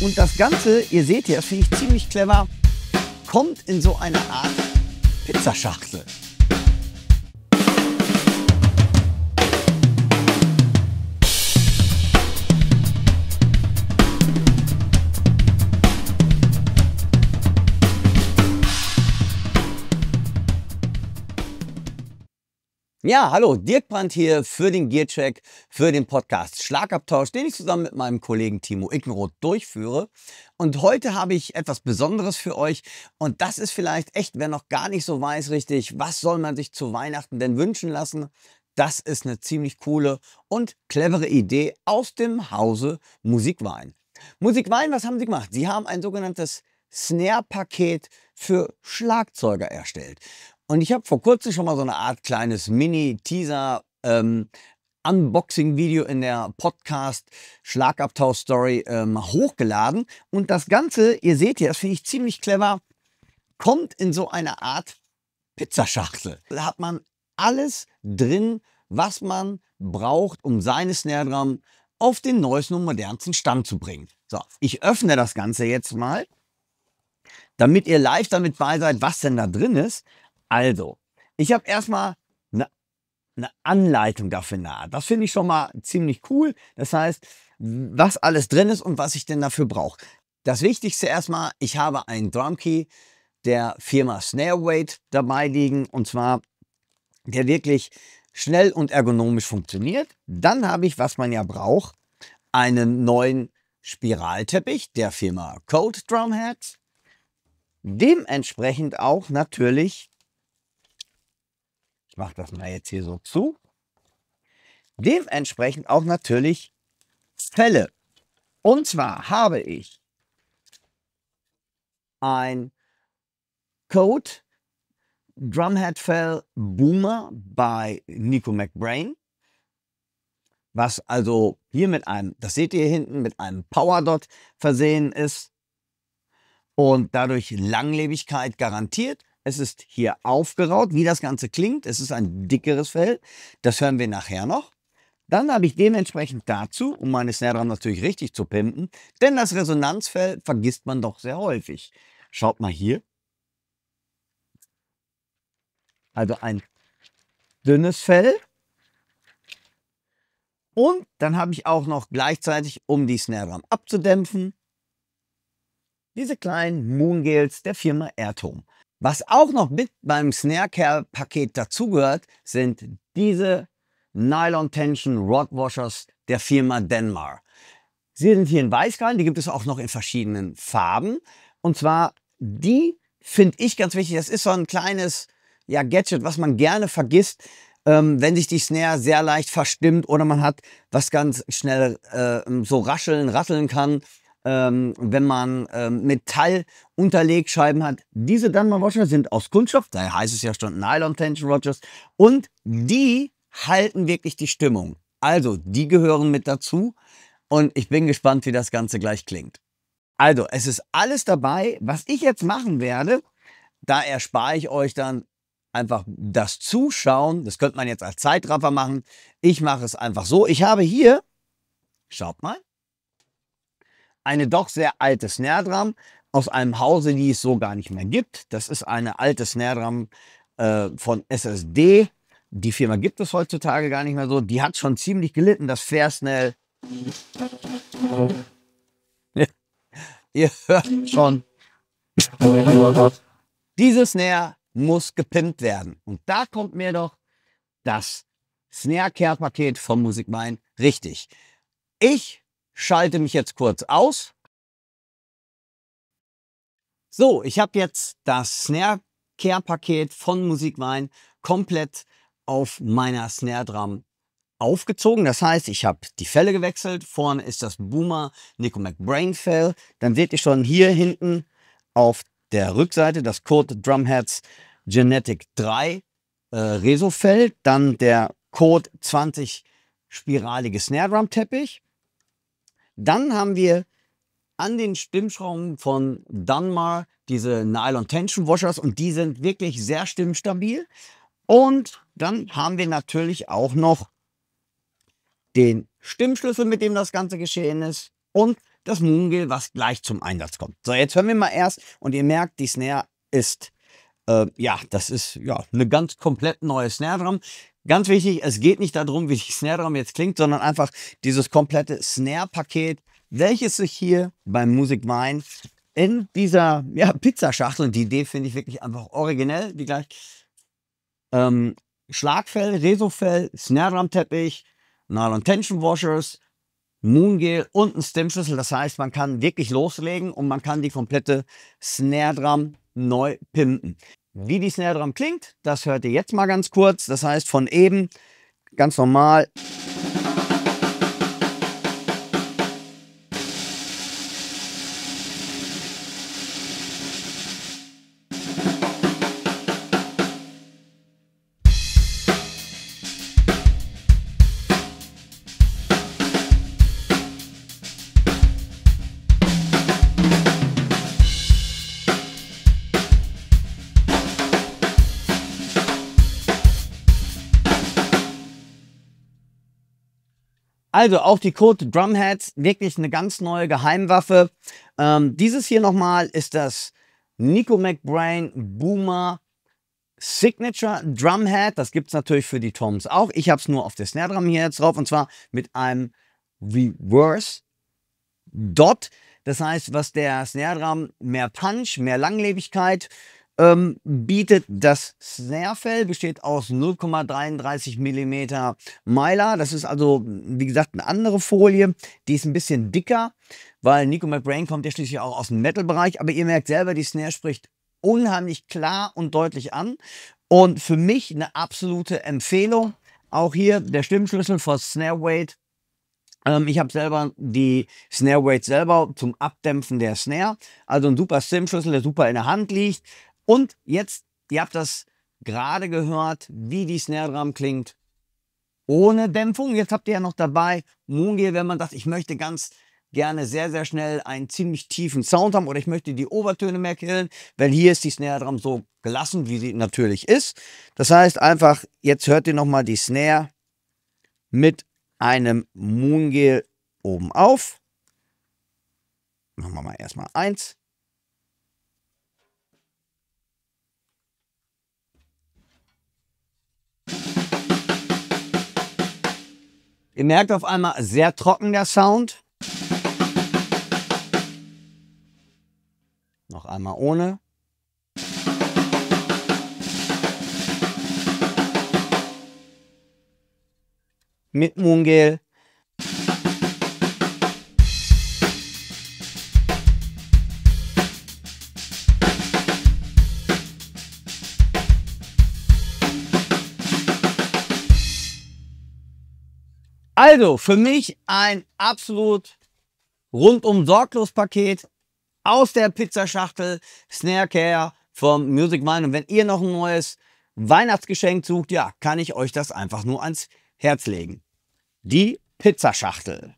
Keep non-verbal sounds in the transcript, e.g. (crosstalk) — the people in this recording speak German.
Und das Ganze, ihr seht hier, finde ich ziemlich clever, kommt in so eine Art Pizzaschachtel. Ja, hallo, Dirk Brandt hier für den Gearcheck, für den Podcast Schlagabtausch, den ich zusammen mit meinem Kollegen Timo Ickenroth durchführe. Und heute habe ich etwas Besonderes für euch. Und das ist vielleicht echt, wer noch gar nicht so weiß richtig, was soll man sich zu Weihnachten denn wünschen lassen? Das ist eine ziemlich coole und clevere Idee aus dem Hause Musikwein. Musikwein, was haben sie gemacht? Sie haben ein sogenanntes Snare-Paket für Schlagzeuger erstellt. Und ich habe vor kurzem schon mal so eine Art kleines Mini-Teaser. Ähm, Unboxing-Video in der Podcast Schlagabtausch-Story ähm, hochgeladen. Und das Ganze, ihr seht hier, das finde ich ziemlich clever, kommt in so eine Art Pizzaschachtel. Da hat man alles drin, was man braucht, um seine Snare Drum auf den neuesten und modernsten Stand zu bringen. So, ich öffne das Ganze jetzt mal, damit ihr live damit bei seid, was denn da drin ist. Also, ich habe erstmal eine ne Anleitung dafür nahe. Das finde ich schon mal ziemlich cool. Das heißt, was alles drin ist und was ich denn dafür brauche. Das Wichtigste erstmal, ich habe einen Drumkey der Firma Snareweight dabei liegen und zwar der wirklich schnell und ergonomisch funktioniert. Dann habe ich, was man ja braucht, einen neuen Spiralteppich der Firma Cold Drumheads. Dementsprechend auch natürlich mache das mal jetzt hier so zu. Dementsprechend auch natürlich Fälle. Und zwar habe ich ein Code Drumhead Fell Boomer bei Nico McBrain, was also hier mit einem, das seht ihr hinten, mit einem Power Dot versehen ist und dadurch Langlebigkeit garantiert es ist hier aufgeraut, wie das Ganze klingt. Es ist ein dickeres Fell. Das hören wir nachher noch. Dann habe ich dementsprechend dazu, um meine Snare Drum natürlich richtig zu pimpen, denn das Resonanzfell vergisst man doch sehr häufig. Schaut mal hier. Also ein dünnes Fell. Und dann habe ich auch noch gleichzeitig, um die Snare Drum abzudämpfen, diese kleinen Moongales der Firma Airtom. Was auch noch mit beim Snare Care Paket dazugehört, sind diese Nylon Tension Rod Washers der Firma Denmar. Sie sind hier in weiß die gibt es auch noch in verschiedenen Farben. Und zwar die finde ich ganz wichtig. Das ist so ein kleines ja, Gadget, was man gerne vergisst, ähm, wenn sich die Snare sehr leicht verstimmt oder man hat was ganz schnell äh, so rascheln, rasseln kann ähm, wenn man ähm, Metallunterlegscheiben hat. Diese Dunbar Rogers sind aus Kunststoff, da heißt es ja schon Nylon Tension Rogers. Und die halten wirklich die Stimmung. Also, die gehören mit dazu. Und ich bin gespannt, wie das Ganze gleich klingt. Also, es ist alles dabei. Was ich jetzt machen werde, da erspare ich euch dann einfach das Zuschauen. Das könnte man jetzt als Zeitraffer machen. Ich mache es einfach so. Ich habe hier, schaut mal, eine doch sehr alte Snare Drum aus einem Hause, die es so gar nicht mehr gibt. Das ist eine alte Snare Drum äh, von SSD. Die Firma gibt es heutzutage gar nicht mehr so. Die hat schon ziemlich gelitten, das Fair Ja, (laughs) ihr hört schon. Diese Snare muss gepimpt werden. Und da kommt mir doch das Snare Care Paket von Musikmein richtig. Ich schalte mich jetzt kurz aus. So, ich habe jetzt das Snare Care Paket von Musikwein komplett auf meiner Snare Drum aufgezogen. Das heißt, ich habe die Fälle gewechselt. Vorne ist das Boomer Nico McBrain Fell. Dann seht ihr schon hier hinten auf der Rückseite das Code Drumheads Genetic 3 äh, Reso Fell. Dann der Code 20 spiralige Snare Drum Teppich. Dann haben wir an den Stimmschrauben von Dunmar diese Nylon Tension Washers und die sind wirklich sehr stimmstabil. Und dann haben wir natürlich auch noch den Stimmschlüssel, mit dem das Ganze geschehen ist und das Moongel, was gleich zum Einsatz kommt. So, jetzt hören wir mal erst und ihr merkt, die Snare ist, äh, ja, das ist ja eine ganz komplett neue Snare drum. Ganz wichtig, es geht nicht darum, wie die Snare-Drum jetzt klingt, sondern einfach dieses komplette Snare-Paket, welches sich hier beim Music Mine in dieser ja, Pizzaschachtel, und die Idee finde ich wirklich einfach originell, wie gleich, ähm, Schlagfell, Resofell, Snare-Drum-Teppich, Nylon-Tension-Washers, Moongel und ein Stimmschlüssel. Das heißt, man kann wirklich loslegen und man kann die komplette Snare-Drum neu pimpen. Wie die Snare Drum klingt, das hört ihr jetzt mal ganz kurz. Das heißt von eben ganz normal Also auch die Code Drumheads, wirklich eine ganz neue Geheimwaffe. Ähm, dieses hier nochmal ist das Nico McBrain Boomer Signature Drumhead. Das gibt es natürlich für die Toms auch. Ich habe es nur auf der Snare Drum hier jetzt drauf und zwar mit einem Reverse Dot. Das heißt, was der Snare Drum mehr Punch, mehr Langlebigkeit, ähm, bietet das Snare-Fell, besteht aus 0,33 mm Mylar. Das ist also, wie gesagt, eine andere Folie. Die ist ein bisschen dicker, weil Nico McBrain kommt ja schließlich auch aus dem Metal-Bereich. Aber ihr merkt selber, die Snare spricht unheimlich klar und deutlich an. Und für mich eine absolute Empfehlung. Auch hier der Stimmschlüssel von Snare Weight ähm, ich habe selber die Snare Weight selber zum Abdämpfen der Snare. Also ein super Stimmschlüssel, der super in der Hand liegt. Und jetzt, ihr habt das gerade gehört, wie die Snare Drum klingt. Ohne Dämpfung. Jetzt habt ihr ja noch dabei Moongear, wenn man sagt, ich möchte ganz gerne sehr, sehr schnell einen ziemlich tiefen Sound haben oder ich möchte die Obertöne mehr killen, weil hier ist die Snare Drum so gelassen, wie sie natürlich ist. Das heißt einfach, jetzt hört ihr nochmal die Snare mit einem Moongel oben auf. Machen wir mal erstmal eins. Ihr merkt auf einmal, sehr trocken der Sound. Noch einmal ohne. Mit Mungel. Also, für mich ein absolut rundum sorglos Paket aus der Pizzaschachtel Snare Care vom Music Mind. Und wenn ihr noch ein neues Weihnachtsgeschenk sucht, ja, kann ich euch das einfach nur ans Herz legen. Die Pizzaschachtel.